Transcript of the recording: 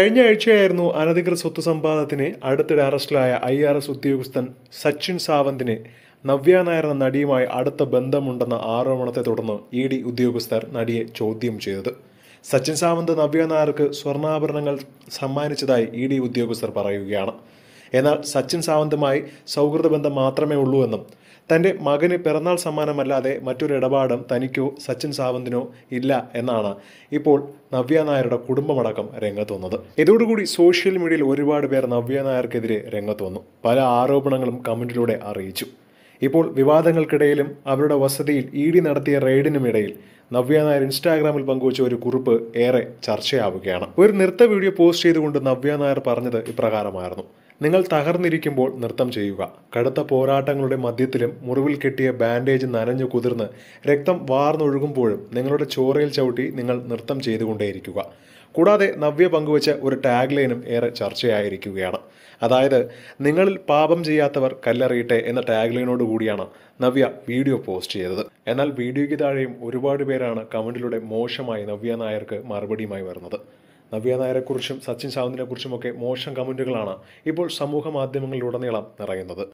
കഴിഞ്ഞ ആഴ്ചയായിരുന്നു അനധികൃത സ്വത്ത് സമ്പാദത്തിന് അടുത്തിടെ അറസ്റ്റിലായ ഐ ആർ എസ് ഉദ്യോഗസ്ഥൻ സച്ചിൻ സാവന്തിന് നവ്യ നായർ എന്ന നടിയുമായി അടുത്ത ബന്ധമുണ്ടെന്ന ആരോപണത്തെ തുടർന്ന് ഇ ഡി ഉദ്യോഗസ്ഥർ നടിയെ ചോദ്യം ചെയ്തത് സച്ചിൻ സാവന്ത് നവ്യ നായർക്ക് സ്വർണ്ണാഭരണങ്ങൾ സമ്മാനിച്ചതായി ഇ ഡി ഉദ്യോഗസ്ഥർ പറയുകയാണ് എന്നാൽ സച്ചിൻ സാവന്തുമായി സൗഹൃദ ബന്ധം മാത്രമേ ഉള്ളൂ എന്നും തൻ്റെ മകന് പിറന്നാൾ സമ്മാനമല്ലാതെ മറ്റൊരു ഇടപാടും തനിക്കോ സച്ചിൻ സാവന്തിനോ ഇല്ല എന്നാണ് ഇപ്പോൾ നവ്യ നായരുടെ കുടുംബമടക്കം രംഗത്ത് വന്നത് ഇതോടുകൂടി സോഷ്യൽ മീഡിയയിൽ ഒരുപാട് പേർ നവ്യ നായർക്കെതിരെ രംഗത്ത് വന്നു പല ആരോപണങ്ങളും കമൻറ്റിലൂടെ അറിയിച്ചു ഇപ്പോൾ വിവാദങ്ങൾക്കിടയിലും അവരുടെ വസതിയിൽ ഇ ഡി നടത്തിയ റെയ്ഡിനുമിടയിൽ നവ്യ നായർ ഇൻസ്റ്റാഗ്രാമിൽ പങ്കുവച്ച ഒരു കുറിപ്പ് ഏറെ ചർച്ചയാവുകയാണ് ഒരു നൃത്ത വീഡിയോ പോസ്റ്റ് ചെയ്തുകൊണ്ട് നവ്യ നായർ പറഞ്ഞത് ഇപ്രകാരമായിരുന്നു നിങ്ങൾ തകർന്നിരിക്കുമ്പോൾ നൃത്തം ചെയ്യുക കടുത്ത പോരാട്ടങ്ങളുടെ മധ്യത്തിലും മുറിവിൽ കെട്ടിയ ബാൻഡേജ് നനഞ്ഞു കുതിർന്ന് രക്തം വാർന്നൊഴുകുമ്പോഴും നിങ്ങളുടെ ചോറയിൽ ചവിട്ടി നിങ്ങൾ നൃത്തം ചെയ്തുകൊണ്ടേയിരിക്കുക കൂടാതെ നവ്യ പങ്കുവച്ച ഒരു ടാഗ് ലൈനും ഏറെ ചർച്ചയായിരിക്കുകയാണ് അതായത് നിങ്ങളിൽ പാപം ചെയ്യാത്തവർ കല്ലെറിയട്ടെ എന്ന ടാഗ് ലൈനോട് കൂടിയാണ് നവ്യ വീഡിയോ പോസ്റ്റ് ചെയ്തത് എന്നാൽ വീഡിയോയ്ക്ക് താഴെയും ഒരുപാട് പേരാണ് കമൻറ്റിലൂടെ മോശമായി നവ്യ നായർക്ക് മറുപടിയുമായി വരുന്നത് നവ്യ നായരെക്കുറിച്ചും സച്ചിൻ സാവന്തിനെക്കുറിച്ചുമൊക്കെ മോശം കമൻറ്റുകളാണ് ഇപ്പോൾ സമൂഹ മാധ്യമങ്ങളിലുടനീളം നിറയുന്നത്